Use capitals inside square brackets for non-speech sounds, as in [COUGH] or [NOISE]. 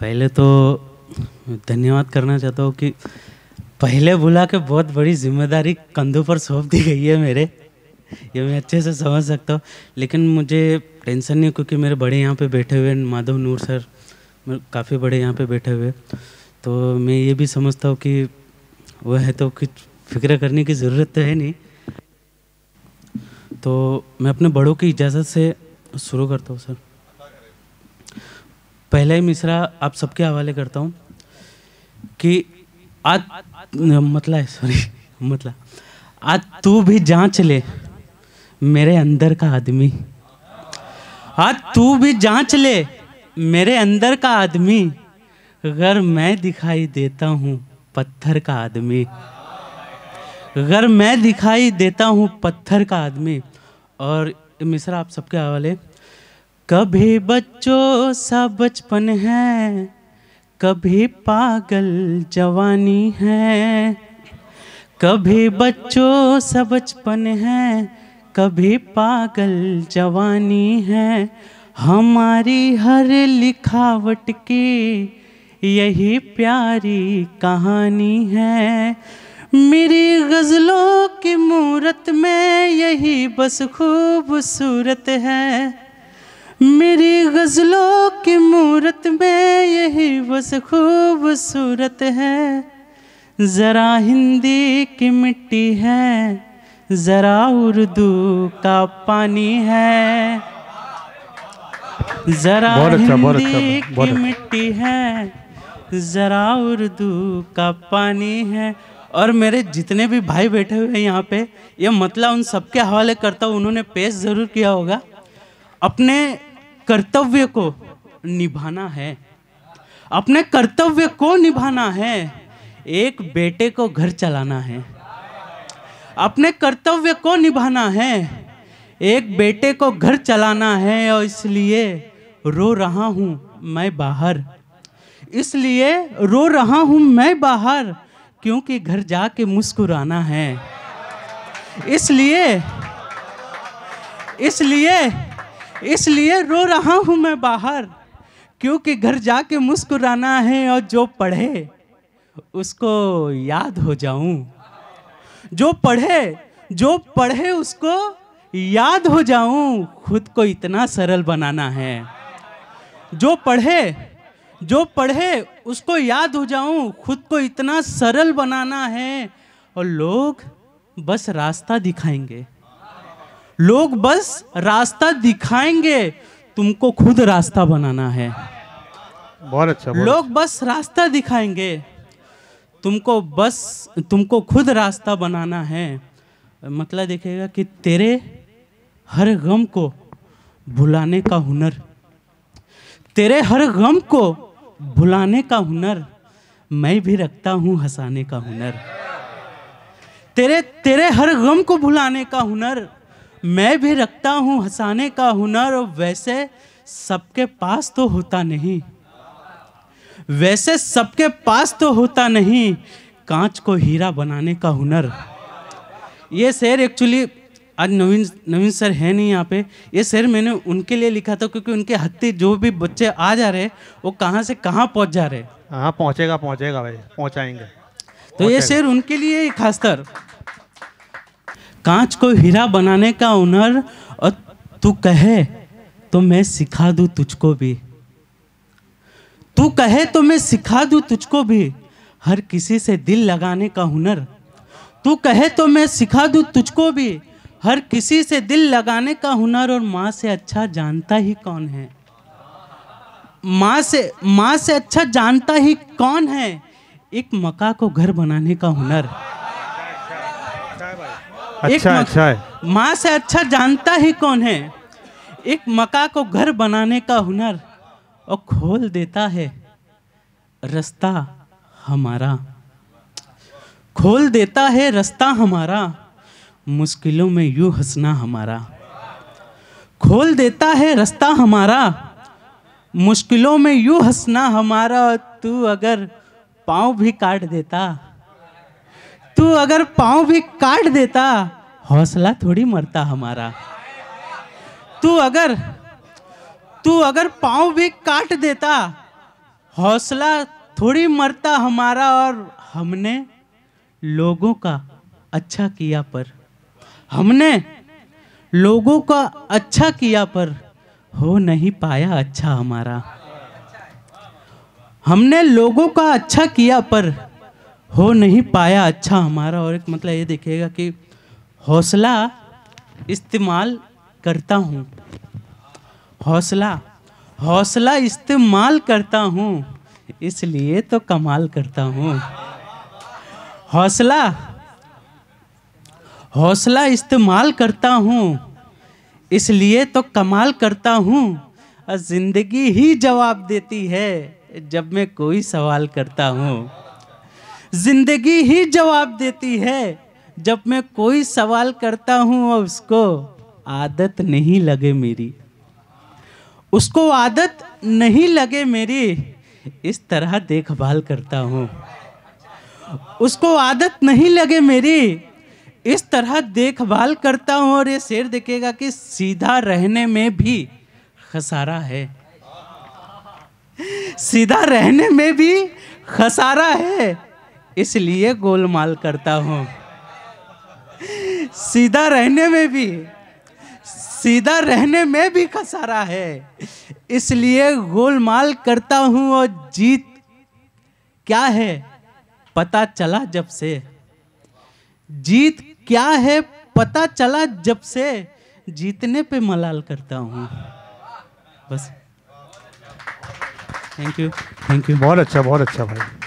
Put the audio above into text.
पहले तो धन्यवाद करना चाहता हूँ कि पहले बुला के बहुत बड़ी जिम्मेदारी कंधों पर सौंप दी गई है मेरे ये मैं अच्छे से समझ सकता हूँ लेकिन मुझे टेंशन नहीं क्योंकि मेरे बड़े यहाँ पे बैठे हुए हैं माधव नूर सर काफ़ी बड़े यहाँ पे बैठे हुए तो मैं ये भी समझता हूँ कि वो है तो कुछ फिक्र करने की ज़रूरत तो है नहीं तो मैं अपने बड़ों की इजाज़त से शुरू करता हूँ सर पहला ही मिसरा आप सबके हवाले करता हूँ कि आज मतला है सॉरी [LAUGHS] मतला आज तू भी जांच ले मेरे अंदर का आदमी आज तू भी जांच ले मेरे अंदर का आदमी अगर मैं दिखाई देता हूँ पत्थर का आदमी अगर मैं दिखाई देता हूँ पत्थर का आदमी और मिश्रा आप सबके हवाले कभी बच्चों सा बचपन है कभी पागल जवानी है कभी बच्चों सा बचपन है कभी पागल जवानी है हमारी हर लिखावट की यही प्यारी कहानी है मेरी गज़लों की मूरत में यही बस खूबसूरत है मेरी गज़लों की मूरत में यही बस खूबसूरत है ज़रा हिंदी की मिट्टी है ज़रा उर्दू का पानी है ज़रा अच्छा, हिंदी अच्छा, की अच्छा। मिट्टी है ज़रा उर्दू का पानी है और मेरे जितने भी भाई बैठे हुए हैं यहाँ पे ये मतलब उन सबके हवाले करता हूँ उन्होंने पेश ज़रूर किया होगा अपने कर्तव्य को निभाना है अपने कर्तव्य को निभाना है एक बेटे को घर चलाना है अपने कर्तव्य को निभाना है एक बेटे को घर चलाना है और इसलिए रो रहा हूँ मैं बाहर इसलिए रो रहा हूँ मैं बाहर क्योंकि घर जाके मुस्कुराना है इसलिए इसलिए इसलिए रो रहा हूं मैं बाहर क्योंकि घर जाके मुस्कुराना है और जो पढ़े उसको याद हो जाऊं जो पढ़े जो पढ़े उसको याद हो जाऊं खुद को इतना सरल बनाना है जो पढ़े जो पढ़े उसको याद हो जाऊं खुद को इतना सरल बनाना है और लोग बस रास्ता दिखाएंगे लोग बस रास्ता दिखाएंगे तुमको खुद रास्ता बनाना है बहुत अच्छा बहुत लोग अच्छा। बस रास्ता दिखाएंगे तुमको बस तुमको खुद रास्ता बनाना है मतलब देखेगा कि तेरे हर गम को भुलाने का हुनर तेरे हर गम को भुलाने का हुनर मैं भी रखता हूँ हंसाने का हुनर तेरे तेरे हर गम को भुलाने का हुनर मैं भी रखता हूँ हंसाने का हुनर और वैसे सबके पास तो होता नहीं वैसे सबके पास तो होता नहीं कांच को हीरा बनाने का हुनर ये शेर एक्चुअली आज नवीन नवीन सर है नहीं यहाँ पे ये शेर मैंने उनके लिए लिखा था क्योंकि उनके हत्ती जो भी बच्चे आ जा रहे हैं वो कहाँ से कहाँ पहुँच जा रहे हाँ पहुँचेगा पहुँचेगा भाई पहुँचाएंगे तो ये शेर उनके लिए खासतर कांच को हीरा बनाने का हुनर और तू कहे तो मैं सिखा दूँ तुझको भी तू कहे तो मैं सिखा दूँ तुझको भी हर किसी से दिल लगाने का हुनर तू कहे तो मैं सिखा दूँ तुझको भी हर किसी से दिल लगाने का हुनर और माँ से अच्छा जानता ही कौन है माँ से माँ से अच्छा जानता ही कौन है एक मका को घर बनाने का हुनर अच्छा अच्छा है माँ से अच्छा जानता ही कौन है एक मका को घर बनाने का हुनर और खोल देता है रास्ता हमारा खोल देता है रास्ता हमारा मुश्किलों में यू हंसना हमारा खोल देता है रास्ता हमारा मुश्किलों में यू हंसना हमारा तू अगर पाँव भी काट देता तू अगर पाँव भी काट देता हौसला थोड़ी मरता हमारा तू अगर तू अगर पाँव भी काट देता हौसला थोड़ी मरता हमारा और हमने लोगों का अच्छा किया पर हमने लोगों का अच्छा किया पर हो नहीं पाया अच्छा हमारा हमने लोगों का अच्छा किया पर हो नहीं पाया अच्छा हमारा और एक मतलब ये देखेगा कि हौसला इस्तेमाल करता हूँ हौसला हौसला इस्तेमाल करता हूँ इसलिए तो कमाल करता हूँ हौसला हौसला इस्तेमाल करता हूँ इसलिए तो कमाल करता हूँ ज़िंदगी ही जवाब देती है जब मैं कोई सवाल करता हूँ जिंदगी ही जवाब देती है जब मैं कोई सवाल करता हूँ और उसको आदत नहीं लगे मेरी उसको आदत नहीं लगे मेरी इस तरह देखभाल करता हूँ उसको आदत नहीं लगे मेरी इस तरह देखभाल करता हूँ और ये शेर देखेगा कि सीधा रहने में भी खसारा है सीधा रहने में भी खसारा है इसलिए गोलमाल करता हूँ सीधा रहने में भी सीधा रहने में भी खसारा है इसलिए गोलमाल करता हूँ और जीत क्या है पता चला जब से जीत क्या है पता चला जब से जीतने पे मलाल करता हूँ बस थैंक यू थैंक यू बहुत अच्छा बहुत अच्छा भाई